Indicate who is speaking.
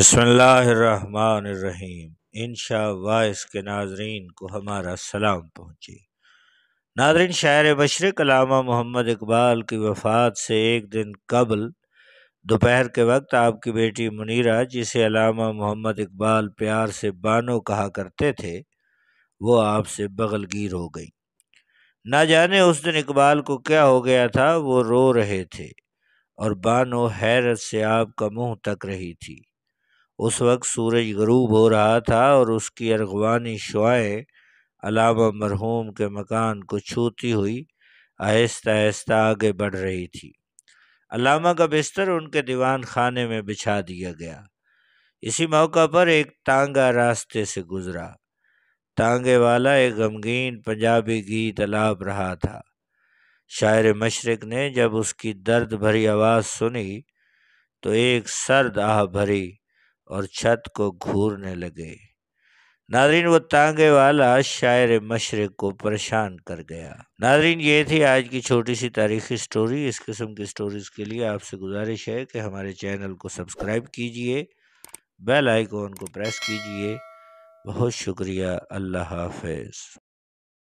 Speaker 1: बसमीम इन के नाजरीन को हमारा सलाम पहुँचे नादरीन शायर बशर कलामा मोहम्मद इकबाल की वफ़ात से एक दिन कबल दोपहर के वक्त आपकी बेटी मुनीरा जिसे अलामा मोहम्मद इकबाल प्यार से बानो कहा करते थे वो आपसे बगलगीर हो गई ना जाने उस दिन इकबाल को क्या हो गया था वो रो रहे थे और बानो हैरत से आपका मुंह तक रही थी उस वक्त सूरज गरूब हो रहा था और उसकी अरगवानी शुआएँ अलामा मरहूम के मकान को छूती हुई आहिस्ता आहिस्ता आगे बढ़ रही थी अलामा का बिस्तर उनके दीवान खाने में बिछा दिया गया इसी मौका पर एक तांगा रास्ते से गुजरा तांगे वाला एक गमगीन पंजाबी गीत अलाप रहा था शायर मशरक ने जब उसकी दर्द भरी आवाज़ सुनी तो एक सर्द आह भरी और छत को घूरने लगे नादरीन वो तांगे वाला शायर मशरक़ को परेशान कर गया नादरीन ये थी आज की छोटी सी तारीखी स्टोरी इस किस्म की स्टोरीज़ के लिए आपसे गुजारिश है कि हमारे चैनल को सब्सक्राइब कीजिए बेल आइकॉन को प्रेस कीजिए बहुत शुक्रिया अल्लाह हाफिज़